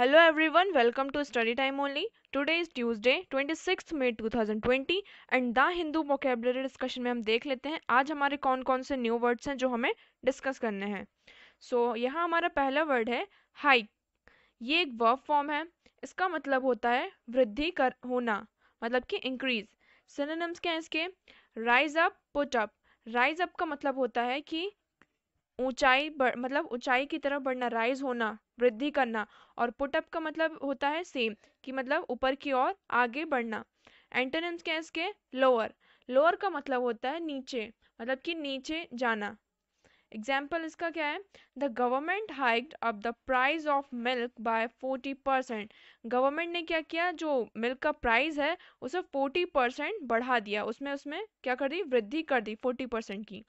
To study time only Study is Only. Twenty six May two thousand 2020 and the Hindu vocabulary discussion में हम देख लेते हैं आज हमारे कौन कौन से न्यू वर्ड्स हैं जो हमें डिस्कस करने हैं सो so, यहाँ हमारा पहला वर्ड है हाइक ये एक वर्ब फॉर्म है इसका मतलब होता है वृद्धि कर होना मतलब कि इंक्रीज सिनोनिम्स क्या हैं इसके rise up put up rise up का मतलब होता है कि ऊंचाई मतलब ऊंचाई की तरफ बढ़ना राइज होना वृद्धि करना और पुटअप का मतलब होता है सेम कि मतलब ऊपर की ओर आगे बढ़ना एंटोनिम्स क्या है इसके लोअर लोअर का मतलब होता है नीचे मतलब कि नीचे जाना एग्जाम्पल इसका क्या है the government hike up the price of milk by forty percent government ने क्या किया जो मिल्क का प्राइस है उसे फोर्टी परसेंट बढ़ा दिया उसमें उसमें क्या कर दी वृद्धि कर दी फोर्टी परसेंट की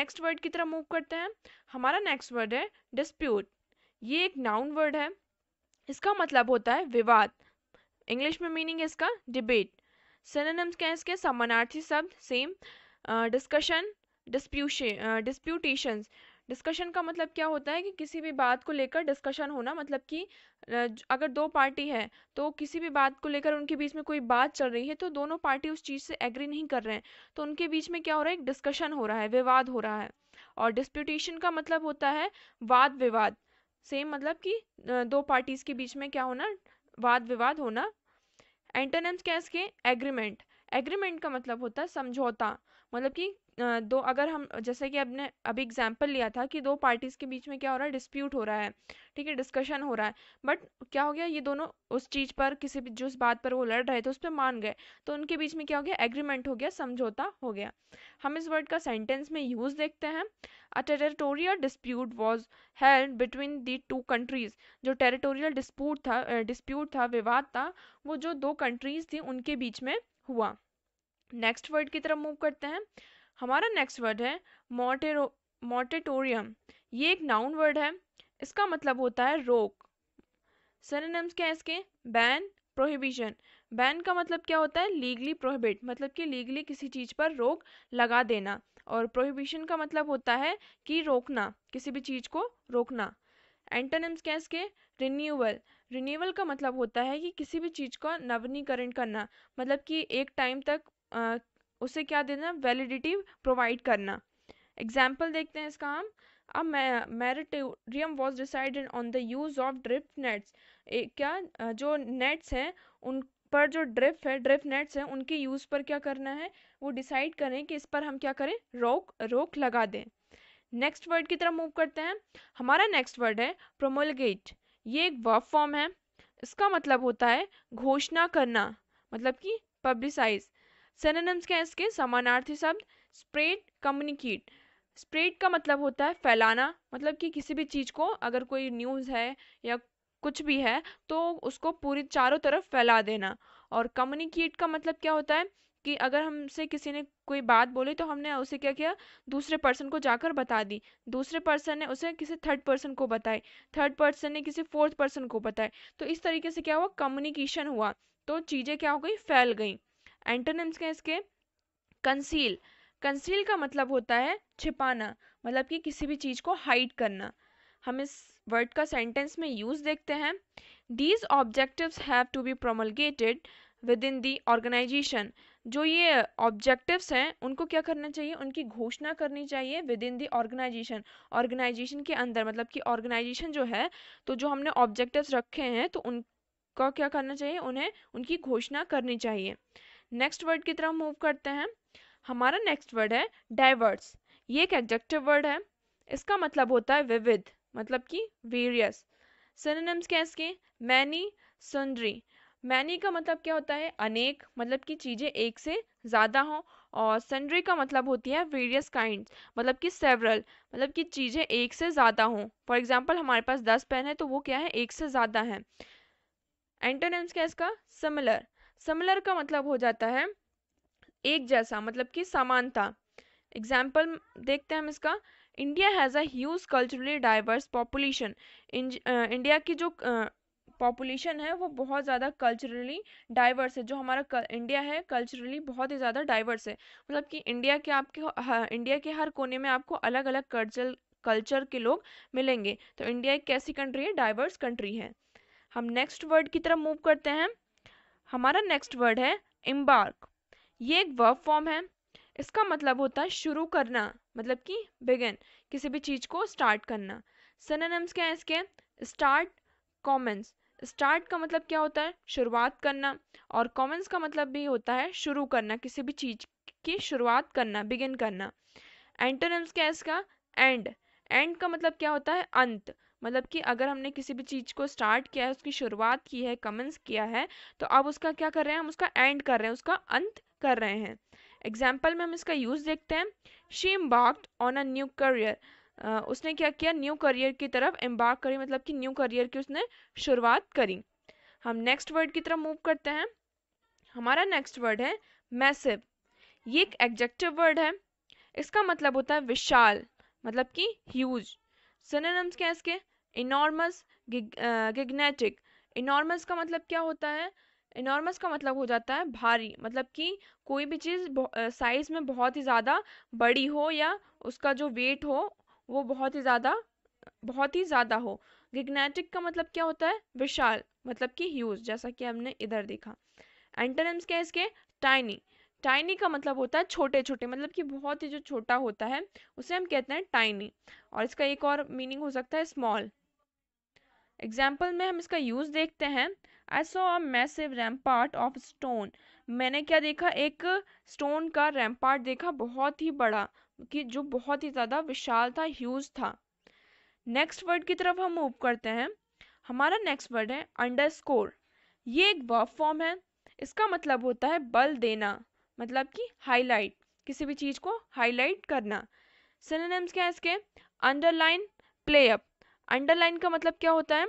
नेक्स्ट वर्ड की तरह मूव करते हैं हमारा नेक्स्ट वर्ड है डिस्प्यूट ये एक नाउन वर्ड है इसका मतलब होता है विवाद इंग्लिश में मीनिंग है इसका डिबेट सिनोनिम्स क्या है इसके समानार्थी शब्द same discussion disputation disputation discussion का मतलब क्या होता है कि किसी भी बात को लेकर डिस्कशन होना मतलब कि अगर दो पार्टी है तो किसी भी बात को लेकर उनके बीच में कोई बात चल रही है तो दोनों पार्टी उस चीज़ से एग्री नहीं कर रहे हैं तो उनके बीच में क्या हो रहा है एक डिस्कशन हो रहा है विवाद हो रहा है और डिस्प्यूटेशन का मतलब होता है वाद विवाद सेम मतलब कि दो पार्टीज़ के बीच में क्या होना वाद विवाद होना एंटोनिम्स क्या इसके एग्रीमेंट एग्रीमेंट का मतलब होता है समझौता मतलब कि दो अगर हम जैसे कि आपने अभी एग्जाम्पल लिया था कि दो पार्टीज़ के बीच में क्या हो रहा है डिस्प्यूट हो रहा है ठीक है डिस्कशन हो रहा है बट क्या हो गया ये दोनों उस चीज़ पर किसी भी जिस बात पर वो लड़ रहे थे उस पर मान गए तो उनके बीच में क्या हो गया एग्रीमेंट हो गया समझौता हो गया हम इस वर्ड का सेंटेंस में यूज़ देखते हैं a territorial dispute was held between the two countries जो टेरिटोरियल डिस्प्यूट था डिस्प्यूट था विवाद था वो जो दो कंट्रीज़ थी उनके बीच में हुआ नेक्स्ट वर्ड की तरफ मूव करते हैं हमारा नेक्स्ट वर्ड है मोटेरो मोटेटोरियम ये एक नाउन वर्ड है इसका मतलब होता है रोक सरनेम्स क्या है इसके बैन प्रोहिबिशन बैन का मतलब क्या होता है लीगली प्रोहिबिट मतलब कि लीगली किसी चीज़ पर रोक लगा देना और प्रोहिबिशन का मतलब होता है कि रोकना किसी भी चीज़ को रोकना एंटोनिम्स क्या इसके रिन्यूअल रिन्यूअल का मतलब होता है कि किसी भी चीज़ का नवीनीकरण करना मतलब कि एक टाइम तक उसे क्या देना वैलिडिटी प्रोवाइड करना एग्जाम्पल देखते हैं इसका हम अब moratorium was decided on the use of drift nets क्या जो नेट्स हैं उन पर जो ड्रिप है ड्रिप नेट्स हैं उनके यूज़ पर क्या करना है वो डिसाइड करें कि इस पर हम क्या करें रोक रोक लगा दें नेक्स्ट वर्ड की तरफ मूव करते हैं हमारा नेक्स्ट वर्ड है प्रोमोलगेट ये एक वर्ब फॉर्म है इसका मतलब होता है घोषणा करना मतलब कि पब्लिसाइज सेनानम्स क्या है इसके समानार्थी शब्द स्प्रेड कम्युनिकेट स्प्रेड का मतलब होता है फैलाना मतलब कि किसी भी चीज़ को अगर कोई न्यूज़ है या कुछ भी है तो उसको पूरी चारों तरफ फैला देना और कम्युनिकेट का मतलब क्या होता है कि अगर हमसे किसी ने कोई बात बोली तो हमने उसे क्या किया दूसरे पर्सन को जाकर बता दी दूसरे पर्सन ने उसे किसी थर्ड पर्सन को बताए थर्ड पर्सन ने किसी फोर्थ पर्सन को बताए तो इस तरीके से क्या हुआ कम्युनिकेशन हुआ तो चीज़ें क्या हो गई फैल गई एंटोनिम्स के इसके कंसील कंसील का मतलब होता है छिपाना मतलब कि किसी भी चीज़ को हाइड करना हम इस वर्ड का सेंटेंस में यूज़ देखते हैं these objectives have to be promulgated within the organization जो ये ऑब्जेक्टिव्स हैं उनको क्या करना चाहिए उनकी घोषणा करनी चाहिए within the organization organization के अंदर मतलब कि ऑर्गेनाइजेशन जो है तो जो हमने ऑब्जेक्टिव्स रखे हैं तो उनका क्या करना चाहिए उन्हें उनकी घोषणा करनी चाहिए नेक्स्ट वर्ड की तरफ मूव करते हैं हमारा नेक्स्ट वर्ड है डाइवर्स ये एक एग्जेक्टिव वर्ड है इसका मतलब होता है विविध मतलब कि वेरियस सिनोनिम्स क्या इसके मैनी सुंदरी मैनी का मतलब क्या होता है अनेक मतलब कि चीज़ें एक से ज़्यादा हों और सेंड्री का मतलब होती है वेरियस काइंड मतलब कि सेवरल मतलब कि चीज़ें एक से ज़्यादा हों फॉर एग्जांपल हमारे पास दस पेन है तो वो क्या है एक से ज़्यादा हैं एंटोनिम्स क्या इसका सिमिलर समलर का मतलब हो जाता है एक जैसा मतलब कि समानता एग्जाम्पल देखते हैं हम इसका India has a huge culturally diverse population India की जो पॉपुलेशन है वो बहुत ज़्यादा कल्चरली डाइवर्स है जो हमारा इंडिया है कल्चरली बहुत ही ज़्यादा डाइवर्स है मतलब कि इंडिया के आपके इंडिया के हर कोने में आपको अलग अलग कल्चर कल्चर के लोग मिलेंगे तो इंडिया एक कैसी कंट्री है डाइवर्स कंट्री है हम नेक्स्ट वर्ड की तरफ मूव करते हैं हमारा नेक्स्ट वर्ड है इम्बार्क ये एक वर्ब फॉर्म है इसका मतलब होता है शुरू करना मतलब कि बिगिन किसी भी चीज़ को स्टार्ट करना सननम्स क्या है इसके स्टार्ट कॉमेंस स्टार्ट का मतलब क्या होता है शुरुआत करना और कॉमेंस का मतलब भी होता है शुरू करना किसी भी चीज़ की शुरुआत करना बिगिन करना एंटोनम्स क्या है इसका एंड एंड का मतलब क्या होता है अंत मतलब कि अगर हमने किसी भी चीज़ को स्टार्ट किया है उसकी शुरुआत की है कमेंस किया है तो अब उसका क्या कर रहे हैं हम उसका एंड कर रहे हैं उसका अंत कर रहे हैं एग्जाम्पल में हम इसका यूज़ देखते हैं she embarked on a new career उसने क्या किया न्यू करियर की तरफ एम्बार्क करी मतलब कि न्यू करियर की उसने शुरुआत करी हम नेक्स्ट वर्ड की तरफ मूव करते हैं हमारा नेक्स्ट वर्ड है मैसिव ये एक एग्जेक्टिव वर्ड है इसका मतलब होता है विशाल मतलब कि ह्यूज सिनोनिम्स क्या इसके इनॉर्मस गिग्नेटिक इनॉर्मस का मतलब क्या होता है इनॉर्मस का मतलब हो जाता है भारी मतलब कि कोई भी चीज़ साइज़ में बहुत ही ज़्यादा बड़ी हो या उसका जो वेट हो वो बहुत ही ज़्यादा बहुत ही ज़्यादा हो गिग्नेटिक का मतलब क्या होता है विशाल मतलब कि ह्यूज जैसा कि हमने इधर देखा एंटोनिम्स क्या है इसके टाइनी टाइनी का मतलब होता है छोटे छोटे मतलब कि बहुत ही जो छोटा होता है उसे हम कहते हैं टाइनी और इसका एक और मीनिंग हो सकता है स्मॉल एग्जाम्पल में हम इसका यूज़ देखते हैं I saw a massive rampart of stone मैंने क्या देखा एक स्टोन का रैम्पार्ट देखा बहुत ही बड़ा कि जो बहुत ही ज़्यादा विशाल था ह्यूज था नेक्स्ट वर्ड की तरफ हम मूव करते हैं हमारा नेक्स्ट वर्ड है अंडरस्कोर ये एक वर्ब फॉर्म है इसका मतलब होता है बल देना मतलब कि हाईलाइट किसी भी चीज़ को हाईलाइट करना सिनेम्स क्या है इसके अंडरलाइन प्ले अप अंडरलाइन का मतलब क्या होता है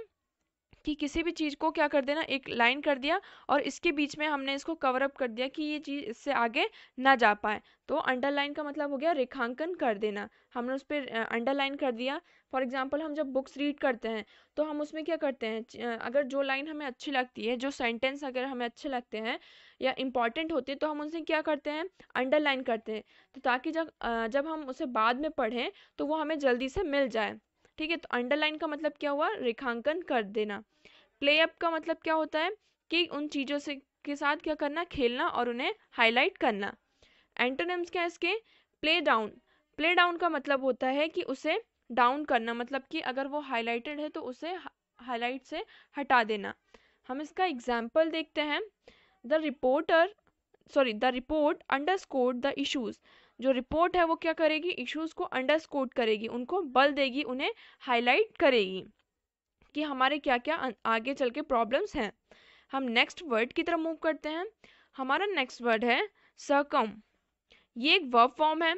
कि किसी भी चीज़ को क्या कर देना एक लाइन कर दिया और इसके बीच में हमने इसको कवर अप कर दिया कि ये चीज़ इससे आगे ना जा पाए तो अंडरलाइन का मतलब हो गया रेखांकन कर देना हमने उस पर अंडरलाइन कर दिया फॉर एग्जाम्पल हम जब बुक्स रीड करते हैं तो हम उसमें क्या करते हैं अगर जो लाइन हमें अच्छी लगती है जो सेंटेंस अगर हमें अच्छे लगते हैं या इम्पॉर्टेंट होते हैं तो हम उनसे क्या करते हैं अंडरलाइन करते हैं तो ताकि जब जब हम उसे बाद में पढ़ें तो वो हमें जल्दी से मिल जाए ठीक है तो अंडरलाइन का मतलब क्या हुआ रेखांकन कर देना प्ले अप का मतलब क्या होता है कि उन चीज़ों से के साथ क्या करना खेलना और उन्हें हाईलाइट करना एंटोनिम्स क्या है इसके प्ले डाउन प्ले डाउन का मतलब होता है कि उसे डाउन करना मतलब कि अगर वो हाईलाइटेड है तो उसे हाईलाइट से हटा देना हम इसका एग्जाम्पल देखते हैं the reporter sorry the report under the issues जो रिपोर्ट है वो क्या करेगी इश्यूज़ को अंडरस्कोट करेगी उनको बल देगी उन्हें हाईलाइट करेगी कि हमारे क्या क्या आगे चल के प्रॉब्लम्स हैं हम नेक्स्ट वर्ड की तरफ मूव करते हैं हमारा नेक्स्ट वर्ड है सकम ये एक वर्ब फॉर्म है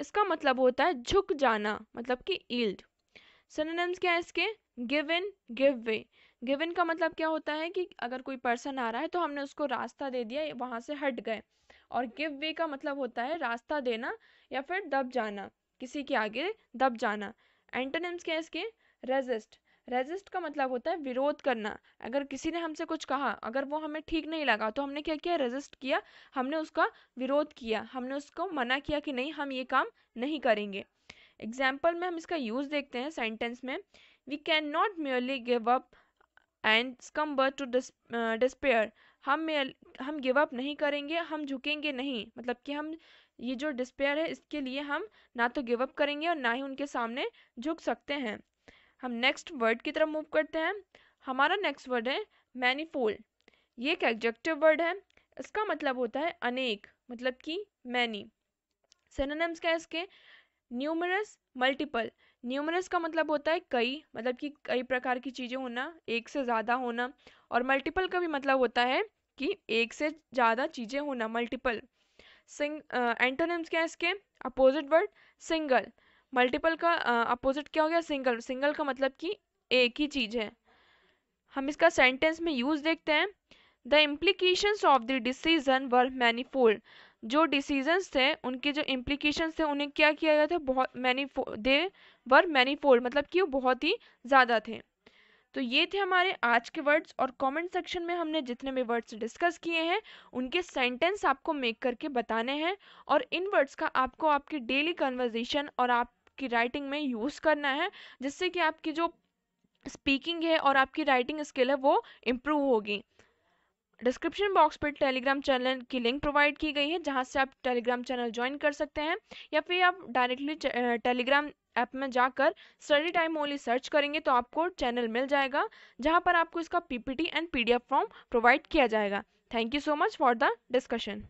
इसका मतलब होता है झुक जाना मतलब कि ईल्ड सनोनिम्स क्या है इसके give in give way give in का मतलब क्या होता है कि अगर कोई पर्सन आ रहा है तो हमने उसको रास्ता दे दिया वहाँ से हट गए और गिव वे का मतलब होता है रास्ता देना या फिर दब जाना किसी के आगे दब जाना एंटोनिम्स क्या है इसके रेजिस्ट रेजिस्ट का मतलब होता है विरोध करना अगर किसी ने हमसे कुछ कहा अगर वो हमें ठीक नहीं लगा तो हमने क्या किया रेजिस्ट किया हमने उसका विरोध किया हमने उसको मना किया कि नहीं हम ये काम नहीं करेंगे एग्जाम्पल में हम इसका यूज़ देखते हैं सेंटेंस में we can not merely give up and succumb to despair हम हम गिव अप नहीं करेंगे हम झुकेंगे नहीं मतलब कि हम ये जो डिस्पेयर है इसके लिए हम ना तो गिव अप करेंगे और ना ही उनके सामने झुक सकते हैं हम नेक्स्ट वर्ड की तरफ मूव करते हैं हमारा नेक्स्ट वर्ड है मैनीफोल्ड ये एक एग्जेक्टिव वर्ड है इसका मतलब होता है अनेक मतलब कि मैनी सेनोनिम्स क्या है इसके न्यूमरस मल्टीपल न्यूमरस का मतलब होता है कई मतलब कि कई प्रकार की चीज़ें होना एक से ज़्यादा होना और मल्टीपल का भी मतलब होता है कि एक से ज़्यादा चीज़ें होना मल्टीपल सिंग एंटोनिम्स क्या है इसके अपोजिट वर्ड सिंगल मल्टीपल का अपोजिट uh, क्या हो गया सिंगल सिंगल का मतलब कि एक ही चीज़ है हम इसका सेंटेंस में यूज़ देखते हैं the implications of the decision were manifold जो डिसीजंस थे उनके जो इम्प्लीकेशंस थे उन्हें क्या किया गया था बहुत मैनी दे वर मैनीफोल्ड मतलब कि वो बहुत ही ज़्यादा थे तो ये थे हमारे आज के वर्ड्स और कमेंट सेक्शन में हमने जितने भी वर्ड्स डिस्कस किए हैं उनके सेंटेंस आपको मेक करके बताने हैं और इन वर्ड्स का आपको आपकी डेली कन्वर्जेशन और आपकी राइटिंग में यूज़ करना है जिससे कि आपकी जो स्पीकिंग है और आपकी राइटिंग स्किल है वो इम्प्रूव होगी डिस्क्रिप्शन बॉक्स पर टेलीग्राम चैनल की लिंक प्रोवाइड की गई है जहाँ से आप टेलीग्राम चैनल ज्वाइन कर सकते हैं या फिर आप डायरेक्टली टेलीग्राम ऐप में जाकर स्टडी टाइम ओनली सर्च करेंगे तो आपको चैनल मिल जाएगा जहां पर आपको इसका PPT and PDF form provide किया जाएगा thank you so much for the discussion